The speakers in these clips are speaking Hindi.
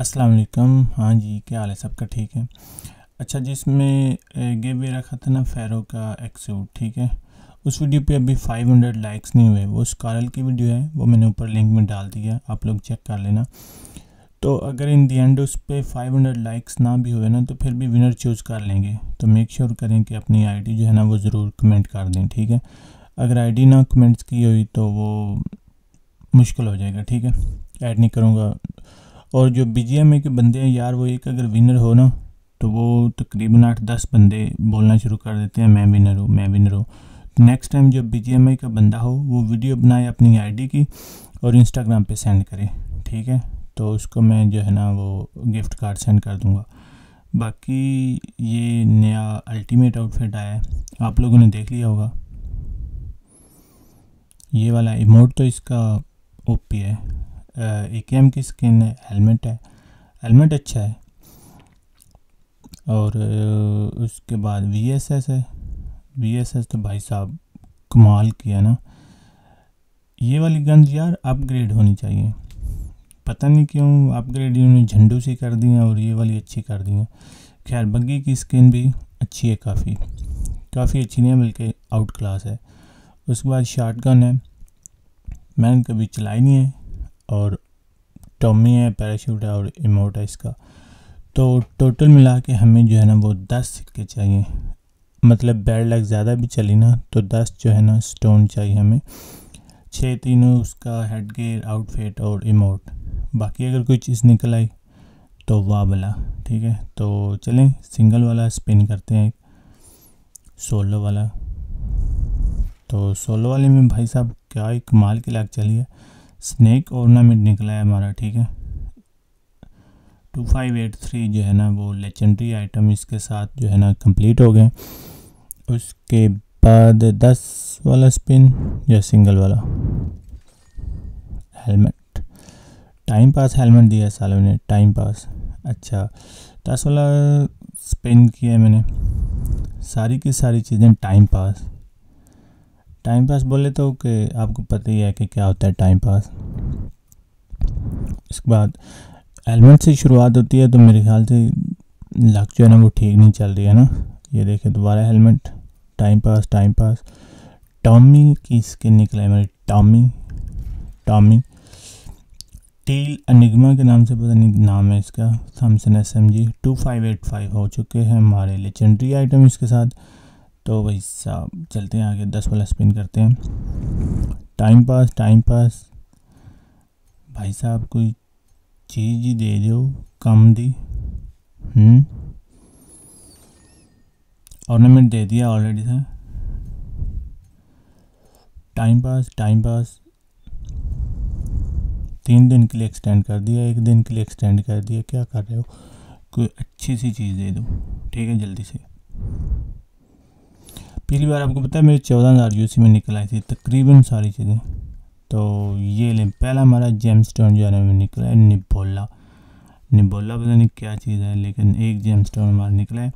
अस्सलाम वालेकुम हाँ जी क्या हाल है सबका ठीक है अच्छा जिसमें गे भी रखा था ना फेरो का एक्सूट ठीक है उस वीडियो पे अभी 500 लाइक्स नहीं हुए वो स्कारल की वीडियो है वो मैंने ऊपर लिंक में डाल दिया आप लोग चेक कर लेना तो अगर इन दी एंड उस पर फाइव हंड्रेड लाइक्स ना भी हुए ना तो फिर भी विनर चूज़ कर लेंगे तो मेक श्योर sure करें कि अपनी आई जो है ना वो ज़रूर कमेंट कर दें ठीक है अगर आई ना कमेंट्स की हुई तो वो मुश्किल हो जाएगा ठीक है ऐड नहीं करूँगा और जो बी जी के बंदे हैं यार वो एक अगर विनर हो ना तो वो तकरीबन आठ दस बंदे बोलना शुरू कर देते हैं मैं विनर हूँ मैं विनर हूँ नेक्स्ट टाइम जब बी का बंदा हो वो वीडियो बनाए अपनी आईडी की और इंस्टाग्राम पे सेंड करे ठीक है तो उसको मैं जो है ना वो गिफ्ट कार्ड सेंड कर दूँगा बाकी ये नया अल्टीमेट आउटफिट आया है आप लोगों ने देख लिया होगा ये वाला इमोट तो इसका ओपी है ए के एम की स्किन है हेलमेट है हेलमेट अच्छा है और उसके बाद वी एस एस है वी एस एस तो भाई साहब कमाल किया ना ये वाली गन्स यार अपग्रेड होनी चाहिए पता नहीं क्यों अपग्रेड इन्होंने झंडू सी कर दी है और ये वाली अच्छी कर दी है खैर बग्गी की स्किन भी अच्छी है काफ़ी काफ़ी अच्छी नहीं है बल्कि आउट क्लास है उसके बाद शार्ट गन है मैंने कभी चलाई नहीं है और टॉमी है पैराशूट है और इमोट है इसका तो टोटल मिला के हमें जो है ना वो दस सिक्के चाहिए मतलब बैड लग ज़्यादा भी चली ना तो दस जो है ना स्टोन चाहिए हमें छः तीनों उसका हेड गेयर आउटफिट और इमोट बाकी अगर कोई चीज़ निकल आई तो वाह भला ठीक है तो चलें सिंगल वाला स्पिन करते हैं सोलो वाला तो सोलो वाले में भाई साहब क्या एक माल की लाग चली है स्नैक ऑर्नामेंट निकला है हमारा ठीक है टू फाइव एट थ्री जो है ना वो लेजेंडरी आइटम इसके साथ जो है ना कंप्लीट हो गए उसके बाद दस वाला स्पिन या सिंगल वाला हेलमेट टाइम पास हेलमेट दिया सालों ने टाइम पास अच्छा दस वाला स्पिन किया मैंने सारी की सारी चीज़ें टाइम पास टाइम पास बोले तो कि आपको पता ही है कि क्या होता है टाइम पास इसके बाद एलिमेंट से शुरुआत होती है तो मेरे ख्याल से लक जो है ना वो ठीक नहीं चल रही है ना ये देखें दोबारा helmet time pass time pass Tommy की स्किन निकला है मेरी टॉमी टॉमी टेल अनिगमा के नाम से पता नहीं नाम है इसका Samsung S M G two five eight five हो चुके हैं हमारे लेजेंडरी आइटम इसके साथ तो भाई साहब चलते हैं आगे दस वाला स्पिन करते हैं टाइम पास टाइम पास भाई साहब कोई चीज़ ही दे दो कम दी ऑर्नामेंट हम्म? दे दिया already sir time pass time pass तीन दिन के लिए एक्सटेंड कर दिया एक दिन के लिए एक्सटेंड कर दिया क्या कर रहे हो कोई अच्छी सी चीज़ दे दो ठीक है जल्दी से पिछली बार आपको पता है मेरे चौदह हज़ार यूसी में निकल आई थी तकरीबन सारी चीज़ें तो ये लें पहला हमारा जेम स्टोन जो है निकला है निबोला निबोला पता नहीं क्या चीज़ है लेकिन एक जेम स्टोन हमारा निकला है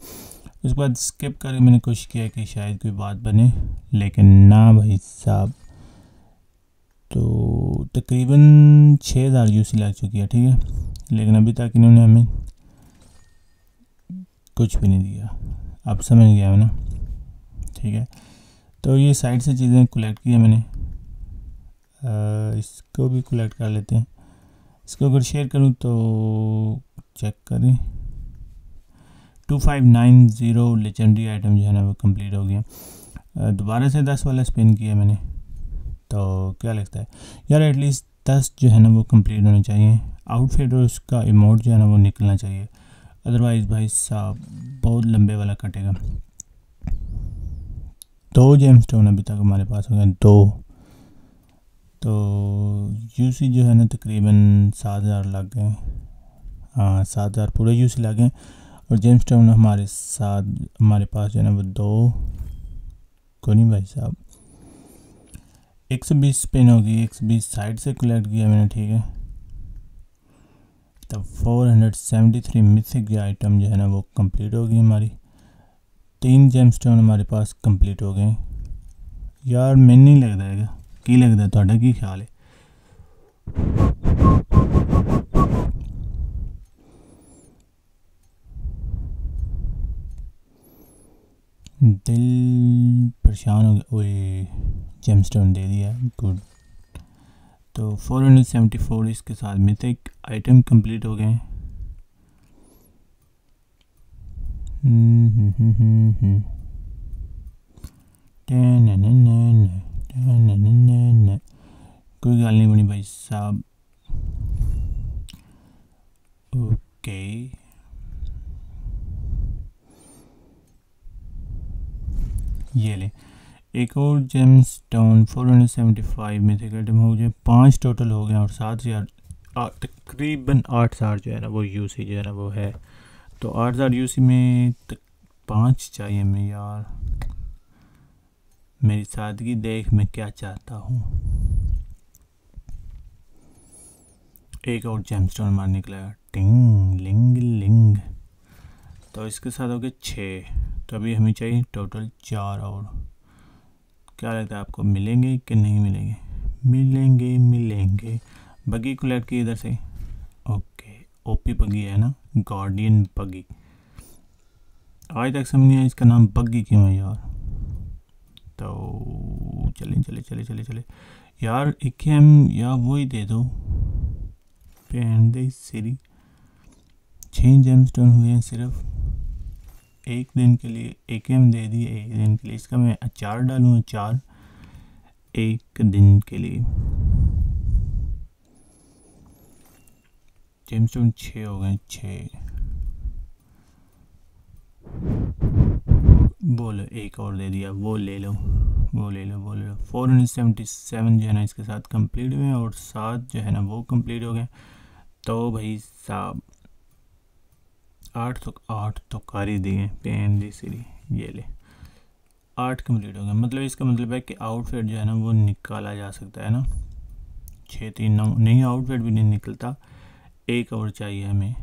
उसके बाद स्किप करके मैंने कोशिश किया कि शायद कोई बात बने लेकिन ना भाई साहब तो तकरीबन छः हज़ार यू लग चुकी है ठीक है लेकिन अभी तक इन्होंने हमें कुछ भी नहीं दिया आप समझ गया है ना ठीक है तो ये साइड से चीज़ें कलेक्ट की है मैंने आ, इसको भी कलेक्ट कर लेते हैं इसको अगर शेयर करूँ तो चेक करें two five nine zero legendary item जो है ना वो कंप्लीट हो गया दोबारा से दस वाला स्पिन किया मैंने तो क्या लगता है यार एटलीस्ट दस जो है ना वो कंप्लीट होने चाहिए आउटफिट और उसका इमोट जो है ना वो निकलना चाहिए अदरवाइज़ भाई साहब बहुत लंबे वाला कटेगा दो जेम स्टोन अभी तक हमारे पास हो गए दो तो यूसी जो है ना तकरीबन सात हज़ार लग गए हाँ सात हज़ार पूरे यूसी लग गए और जेम स्टोन हमारे साथ हमारे पास जो है ना वो दो को नहीं भाई साहब एक सौ बीस पिन होगी एक सौ बीस साइड से कलेक्ट किया मैंने ठीक है तब four hundred seventy three mythic item जो है ना वो कंप्लीट होगी हमारी तीन जेम स्टोन हमारे पास कंप्लीट हो गए यार मैन नहीं लगता है की लगता थोड़ा की ख्याल है दिल परेशान हो गया ओए जेम स्टोन दे दिया गुड तो 474 इसके साथ में तो एक आइटम कंप्लीट हो गए कोई गल नहीं बनी भाई साहब ओके ये ले एक और gemstone four hundred seventy five में से आइटम हो गए पाँच टोटल हो गए और सात हज़ार तकरीबन आठ हज़ार जो है ना वो यूसी जो है ना वो है तो आठ हज़ार यू में पाँच चाहिए मैं यार मेरी सादगी देख मैं क्या चाहता हूँ एक और स्टोन मार निकला टिंग लिंग लिंग तो इसके साथ हो गए छः तो अभी हमें चाहिए टोटल चार और क्या लगता है आपको मिलेंगे कि नहीं मिलेंगे मिलेंगे मिलेंगे बगी को की इधर से ओके ओपी बगी है ना गार्डियन बगी आज तक समझ नहीं आया इसका नाम बग्गी क्यों है यार तो चले चले चले चले चले यार एक एम यार वो ही दे दो सीरी छः जेम स्टोन हुए हैं सिर्फ एक दिन के लिए एक एम दे दिए एक दिन के लिए इसका मैं अचार डालूँ अचार एक दिन के लिए जेम्स स्टोन छः हो गए छः बोलो लो एक और दे दिया वो ले लो वो ले लो वो ले लो फोर हंड्रेड सेवेंटी सेवन जो है ना इसके साथ कंप्लीट हुए और सात जो है ना वो कंप्लीट हो गए तो भाई साहब आठ तो आठ तो कार ही दिए पेन दी ये ले आठ कम्प्लीट हो गए मतलब इसका मतलब है कि आउटफिट जो है ना वो निकाला जा सकता है ना छः तीन नौ नहीं आउटफिट भी नहीं निकलता एक और चाहिए हमें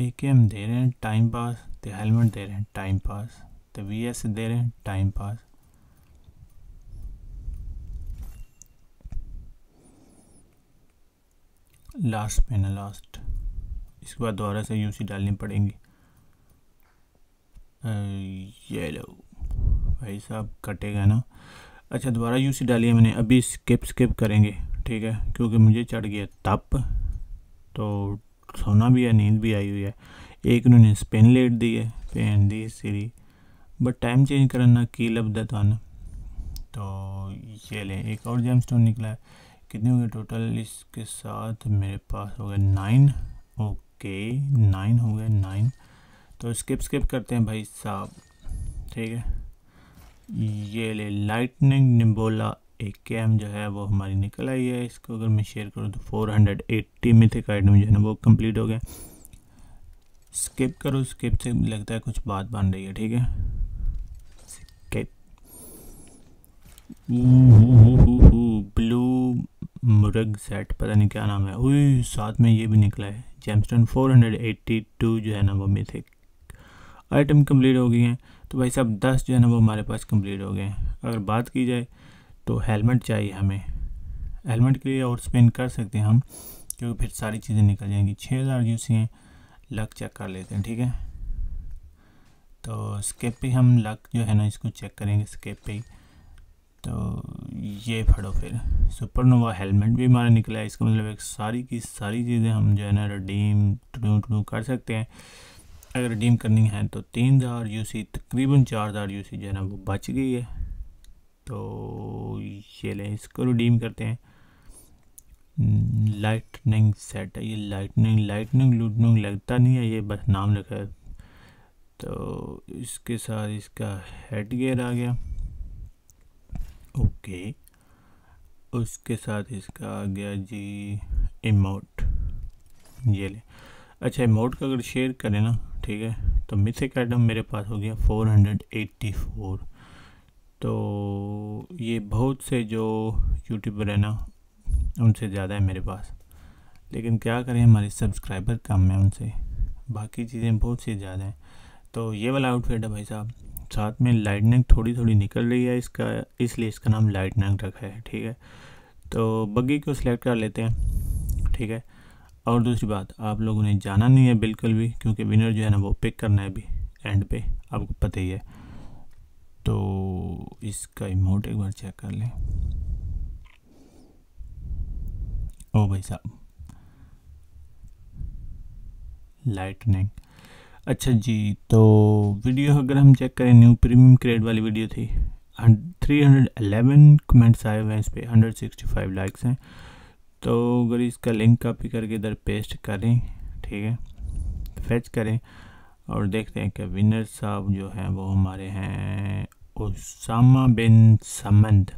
एक एम दे रहे हैं टाइम पास तो हेलमेट दे रहे हैं टाइम पास तो वी एस दे रहे हैं टाइम पास लास्ट में ना लास्ट इसके बाद दोबारा से यूसी डालनी पड़ेंगी ये लो भाई साहब कटेगा ना अच्छा दोबारा यू सी डाली है मैंने अभी स्किप स्किप करेंगे ठीक है क्योंकि मुझे चढ़ गया तप तो सोना भी है नींद भी आई हुई है एक उन्होंने स्पिन लेट दी है पेन दी सीरी बट टाइम चेंज करना की लबदा थान तो ये लें एक और जेम स्टोन निकला है कितने हो गए टोटल इसके साथ मेरे पास हो गए नाइन ओके नाइन हो गए नाइन तो स्किप स्किप करते हैं भाई साहब ठीक है ये ले लाइटनिंग निम्बोला ए के जो है वो हमारी निकल आई है इसको अगर मैं शेयर करूँ तो 480 हंड्रेड एट्टी मिथिक में जो है ना वो कंप्लीट हो गया स्किप करो स्किप से लगता है कुछ बात बन रही है ठीक है स्किप ब्लू मुरग सेट पता नहीं क्या नाम है ओह साथ में ये भी निकला है जेमस्टन 482 जो है ना वो मिथिक आइटम कंप्लीट हो गई हैं तो भाई साहब दस जो है ना वो हमारे पास कंप्लीट हो गए हैं अगर बात की जाए तो हेलमेट चाहिए हमें हेलमेट के लिए और स्पिन कर सकते हैं हम क्योंकि फिर सारी चीज़ें निकल जाएंगी छः हज़ार जो सी हैं लक चेक कर लेते हैं ठीक है तो स्केप पे हम लक जो है ना इसको चेक करेंगे स्केप पे तो ये फड़ो फिर सुपरनोवा हेलमेट भी हमारा निकला है इसका मतलब एक सारी की सारी चीज़ें हम जो है ना रिडीम टू टू कर सकते हैं अगर रिडीम करनी है तो तीन हज़ार यू सी तकरीबन चार हज़ार यू सी जो है ना वो बच गई है तो ये लें इसको रिडीम करते हैं लाइटनिंग सेट है ये लाइटनिंग लाइटनिंग लूटनिंग लगता नहीं है ये बस नाम लिखा है तो इसके साथ इसका हेड गेयर आ गया ओके उसके साथ इसका आ गया जी इमोट ये ले अच्छा इमोट का अगर शेयर करें ना ठीक है तो मिथिक आइटम मेरे पास हो गया 484 तो ये बहुत से जो यूट्यूबर है ना उनसे ज़्यादा है मेरे पास लेकिन क्या करें हमारे सब्सक्राइबर कम है उनसे बाकी चीज़ें बहुत सी ज़्यादा हैं तो ये वाला आउटफिट है भाई साहब साथ में लाइटनिंग थोड़ी थोड़ी निकल रही है इसका इसलिए इसका नाम लाइटनिंग रखा है ठीक है तो बग्गी को सिलेक्ट कर लेते हैं ठीक है और दूसरी बात आप लोगों ने जाना नहीं है बिल्कुल भी क्योंकि विनर जो है ना वो पिक करना है अभी एंड पे आपको पता ही है तो इसका इमोट एक बार चेक कर लें ओ भाई साहब लाइटनिंग अच्छा जी तो वीडियो अगर हम चेक करें न्यू प्रीमियम क्रेड वाली वीडियो थी थ्री हंड्रेड एलेवन कमेंट्स आए हुए हैं इस पर हंड्रेड सिक्सटी फाइव लाइक्स हैं तो अगर इसका लिंक कॉपी करके इधर पेस्ट करें ठीक है फेच करें और देखते हैं कि विनर साहब जो हैं वो हमारे हैं उसामा बिन समंद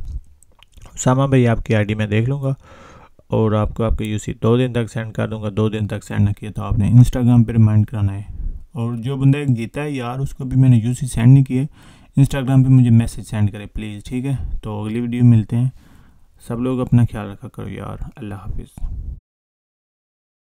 उसामा भाई आपकी आईडी में देख लूँगा और आपको आपके यूसी दो दिन तक सेंड कर दूँगा दो दिन तक सेंड ना किया तो आपने इंस्टाग्राम पर रिमाइंड कराना है और जो बंदा जीता है यार उसको भी मैंने यूसी सेंड नहीं किया इंस्टाग्राम पर मुझे मैसेज सेंड करें प्लीज़ ठीक है तो अगली वीडियो मिलते हैं सब लोग अपना ख्याल रखा करो यार अल्लाह हाफिज़